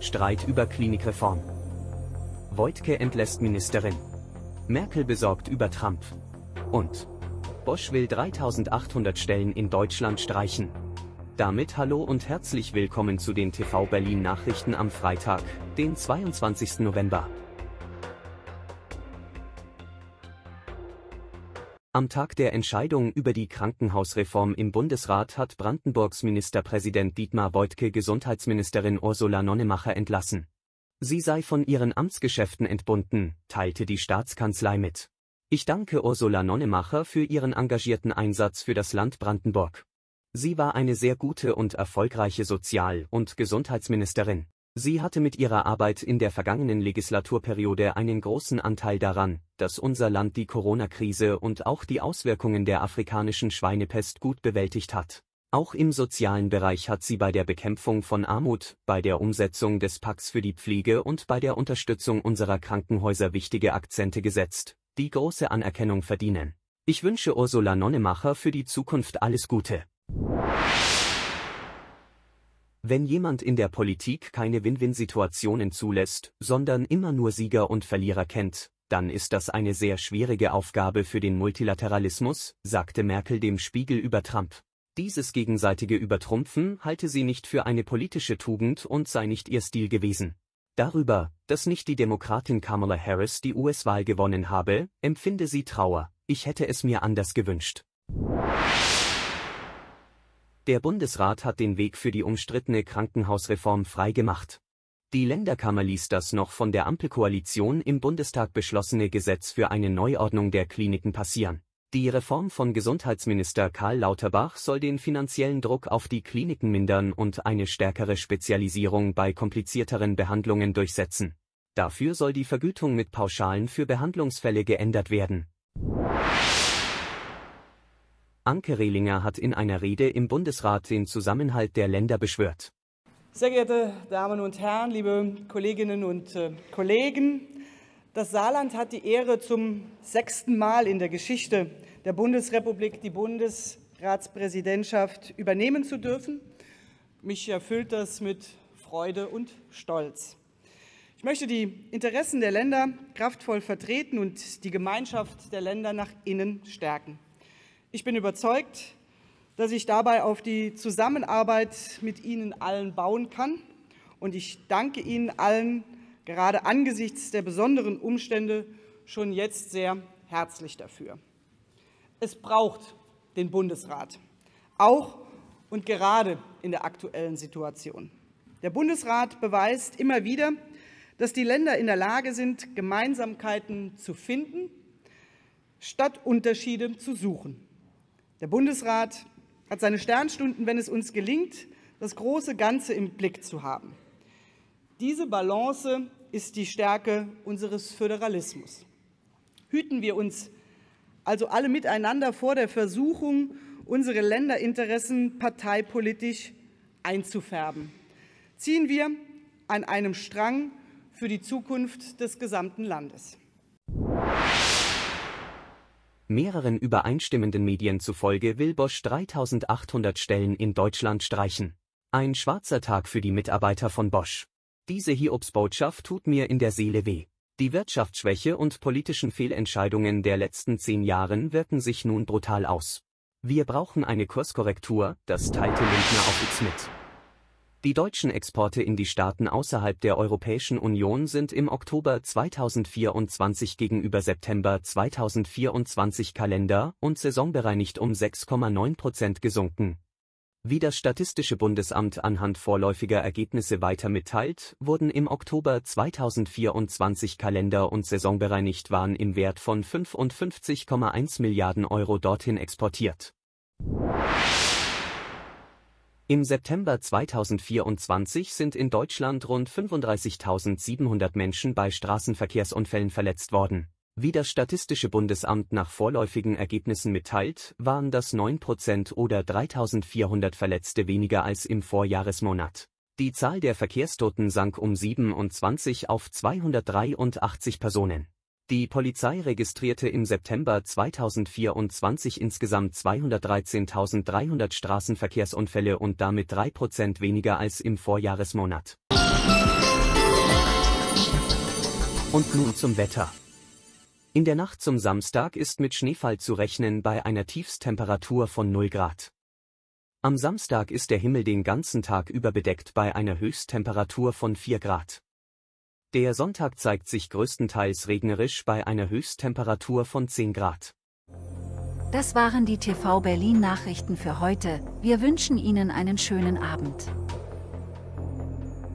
Streit über Klinikreform. Wojtke entlässt Ministerin. Merkel besorgt über Trump. Und Bosch will 3800 Stellen in Deutschland streichen. Damit hallo und herzlich willkommen zu den TV Berlin Nachrichten am Freitag, den 22. November. Am Tag der Entscheidung über die Krankenhausreform im Bundesrat hat Brandenburgs Ministerpräsident Dietmar Woidke Gesundheitsministerin Ursula Nonnemacher entlassen. Sie sei von ihren Amtsgeschäften entbunden, teilte die Staatskanzlei mit. Ich danke Ursula Nonnemacher für ihren engagierten Einsatz für das Land Brandenburg. Sie war eine sehr gute und erfolgreiche Sozial- und Gesundheitsministerin. Sie hatte mit ihrer Arbeit in der vergangenen Legislaturperiode einen großen Anteil daran, dass unser Land die Corona-Krise und auch die Auswirkungen der afrikanischen Schweinepest gut bewältigt hat. Auch im sozialen Bereich hat sie bei der Bekämpfung von Armut, bei der Umsetzung des Pakts für die Pflege und bei der Unterstützung unserer Krankenhäuser wichtige Akzente gesetzt, die große Anerkennung verdienen. Ich wünsche Ursula Nonnemacher für die Zukunft alles Gute. Wenn jemand in der Politik keine Win-Win-Situationen zulässt, sondern immer nur Sieger und Verlierer kennt, dann ist das eine sehr schwierige Aufgabe für den Multilateralismus, sagte Merkel dem Spiegel über Trump. Dieses gegenseitige Übertrumpfen halte sie nicht für eine politische Tugend und sei nicht ihr Stil gewesen. Darüber, dass nicht die Demokratin Kamala Harris die US-Wahl gewonnen habe, empfinde sie Trauer, ich hätte es mir anders gewünscht. Der Bundesrat hat den Weg für die umstrittene Krankenhausreform freigemacht. Die Länderkammer ließ das noch von der Ampelkoalition im Bundestag beschlossene Gesetz für eine Neuordnung der Kliniken passieren. Die Reform von Gesundheitsminister Karl Lauterbach soll den finanziellen Druck auf die Kliniken mindern und eine stärkere Spezialisierung bei komplizierteren Behandlungen durchsetzen. Dafür soll die Vergütung mit Pauschalen für Behandlungsfälle geändert werden. Anke Rehlinger hat in einer Rede im Bundesrat den Zusammenhalt der Länder beschwört. Sehr geehrte Damen und Herren, liebe Kolleginnen und äh, Kollegen, das Saarland hat die Ehre, zum sechsten Mal in der Geschichte der Bundesrepublik die Bundesratspräsidentschaft übernehmen zu dürfen. Mich erfüllt das mit Freude und Stolz. Ich möchte die Interessen der Länder kraftvoll vertreten und die Gemeinschaft der Länder nach innen stärken. Ich bin überzeugt, dass ich dabei auf die Zusammenarbeit mit Ihnen allen bauen kann. Und ich danke Ihnen allen gerade angesichts der besonderen Umstände schon jetzt sehr herzlich dafür. Es braucht den Bundesrat, auch und gerade in der aktuellen Situation. Der Bundesrat beweist immer wieder, dass die Länder in der Lage sind, Gemeinsamkeiten zu finden, statt Unterschiede zu suchen. Der Bundesrat hat seine Sternstunden, wenn es uns gelingt, das große Ganze im Blick zu haben. Diese Balance ist die Stärke unseres Föderalismus. Hüten wir uns also alle miteinander vor der Versuchung, unsere Länderinteressen parteipolitisch einzufärben. Ziehen wir an einem Strang für die Zukunft des gesamten Landes. Mehreren übereinstimmenden Medien zufolge will Bosch 3800 Stellen in Deutschland streichen. Ein schwarzer Tag für die Mitarbeiter von Bosch. Diese Hiobsbotschaft tut mir in der Seele weh. Die Wirtschaftsschwäche und politischen Fehlentscheidungen der letzten zehn Jahren wirken sich nun brutal aus. Wir brauchen eine Kurskorrektur, das teilte Lindner auf X mit. Die deutschen Exporte in die Staaten außerhalb der Europäischen Union sind im Oktober 2024 gegenüber September 2024 Kalender- und saisonbereinigt um 6,9 Prozent gesunken. Wie das Statistische Bundesamt anhand vorläufiger Ergebnisse weiter mitteilt, wurden im Oktober 2024 Kalender- und saisonbereinigt Waren im Wert von 55,1 Milliarden Euro dorthin exportiert. Im September 2024 sind in Deutschland rund 35.700 Menschen bei Straßenverkehrsunfällen verletzt worden. Wie das Statistische Bundesamt nach vorläufigen Ergebnissen mitteilt, waren das 9% oder 3.400 Verletzte weniger als im Vorjahresmonat. Die Zahl der Verkehrstoten sank um 27 auf 283 Personen. Die Polizei registrierte im September 2024 insgesamt 213.300 Straßenverkehrsunfälle und damit 3% weniger als im Vorjahresmonat. Und nun zum Wetter. In der Nacht zum Samstag ist mit Schneefall zu rechnen bei einer Tiefstemperatur von 0 Grad. Am Samstag ist der Himmel den ganzen Tag über bedeckt bei einer Höchsttemperatur von 4 Grad. Der Sonntag zeigt sich größtenteils regnerisch bei einer Höchsttemperatur von 10 Grad. Das waren die TV Berlin Nachrichten für heute. Wir wünschen Ihnen einen schönen Abend.